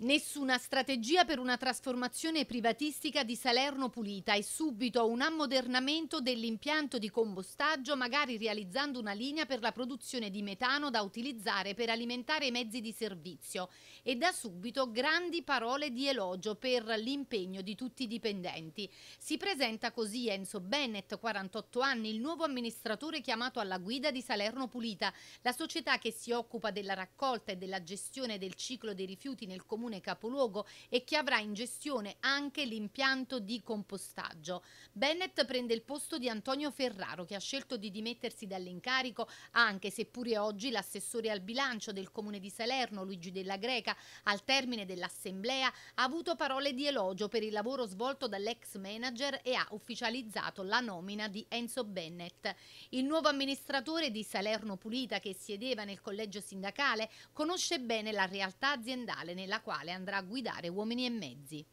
Nessuna strategia per una trasformazione privatistica di Salerno pulita e subito un ammodernamento dell'impianto di compostaggio, magari realizzando una linea per la produzione di metano da utilizzare per alimentare i mezzi di servizio. E da subito grandi parole di elogio per l'impegno di tutti i dipendenti. Si presenta così Enzo Bennett, 48 anni, il nuovo amministratore chiamato alla guida di Salerno Pulita, la società che si occupa della raccolta e della gestione del ciclo dei rifiuti nel comune comune capoluogo e che avrà in gestione anche l'impianto di compostaggio. Bennett prende il posto di Antonio Ferraro che ha scelto di dimettersi dall'incarico anche se pure oggi l'assessore al bilancio del comune di Salerno Luigi della Greca al termine dell'assemblea ha avuto parole di elogio per il lavoro svolto dall'ex manager e ha ufficializzato la nomina di Enzo Bennett. Il nuovo amministratore di Salerno Pulita che siedeva nel collegio sindacale conosce bene la realtà aziendale nella quale quale andrà a guidare uomini e mezzi.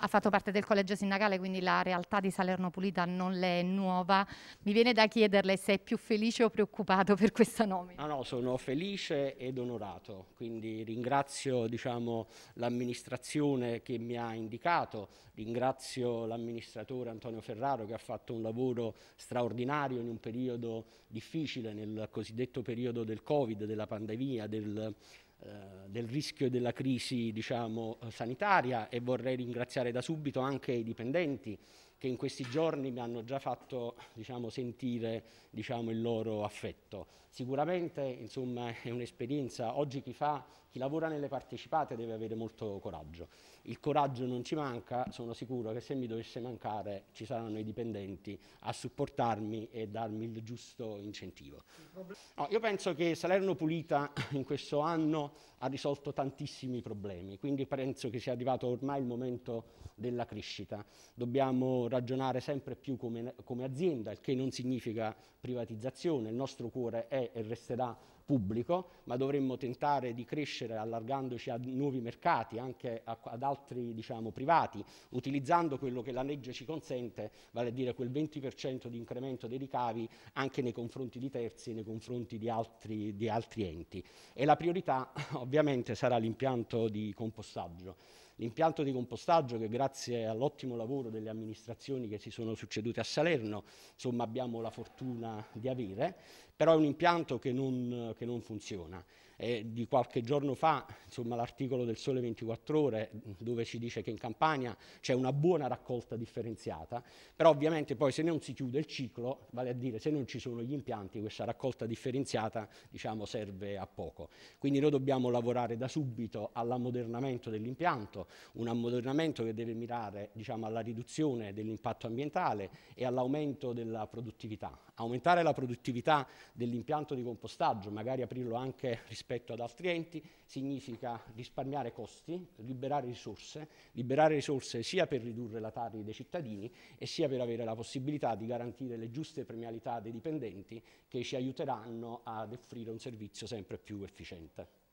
Ha fatto parte del collegio sindacale, quindi la realtà di Salerno Pulita non le è nuova. Mi viene da chiederle se è più felice o preoccupato per questa nomina. No, no, sono felice ed onorato, quindi ringrazio diciamo, l'amministrazione che mi ha indicato, ringrazio l'amministratore Antonio Ferraro che ha fatto un lavoro straordinario in un periodo difficile, nel cosiddetto periodo del Covid, della pandemia, del eh, del rischio della crisi diciamo, eh, sanitaria e vorrei ringraziare da subito anche i dipendenti che in questi giorni mi hanno già fatto diciamo, sentire diciamo, il loro affetto. Sicuramente insomma, è un'esperienza, oggi chi, fa, chi lavora nelle partecipate deve avere molto coraggio. Il coraggio non ci manca, sono sicuro che se mi dovesse mancare ci saranno i dipendenti a supportarmi e darmi il giusto incentivo. No, io penso che Salerno Pulita in questo anno ha risolto tantissimi problemi, quindi penso che sia arrivato ormai il momento della crescita. Dobbiamo ragionare sempre più come, come azienda, il che non significa privatizzazione, il nostro cuore è e resterà pubblico, ma dovremmo tentare di crescere allargandoci a nuovi mercati, anche a, ad altri diciamo, privati, utilizzando quello che la legge ci consente, vale a dire quel 20% di incremento dei ricavi anche nei confronti di terzi e nei confronti di altri, di altri enti. E la priorità ovviamente sarà l'impianto di compostaggio l'impianto di compostaggio che grazie all'ottimo lavoro delle amministrazioni che si sono succedute a Salerno insomma, abbiamo la fortuna di avere, però è un impianto che non, che non funziona eh, di qualche giorno fa, l'articolo del Sole 24 Ore, dove ci dice che in Campania c'è una buona raccolta differenziata, però ovviamente poi se non si chiude il ciclo, vale a dire se non ci sono gli impianti, questa raccolta differenziata diciamo, serve a poco. Quindi noi dobbiamo lavorare da subito all'ammodernamento dell'impianto, un ammodernamento che deve mirare diciamo, alla riduzione dell'impatto ambientale e all'aumento della produttività. Aumentare la produttività dell'impianto di compostaggio, magari aprirlo anche rispetto rispetto ad altri enti, significa risparmiare costi, liberare risorse, liberare risorse sia per ridurre la tari dei cittadini e sia per avere la possibilità di garantire le giuste premialità dei dipendenti che ci aiuteranno ad offrire un servizio sempre più efficiente.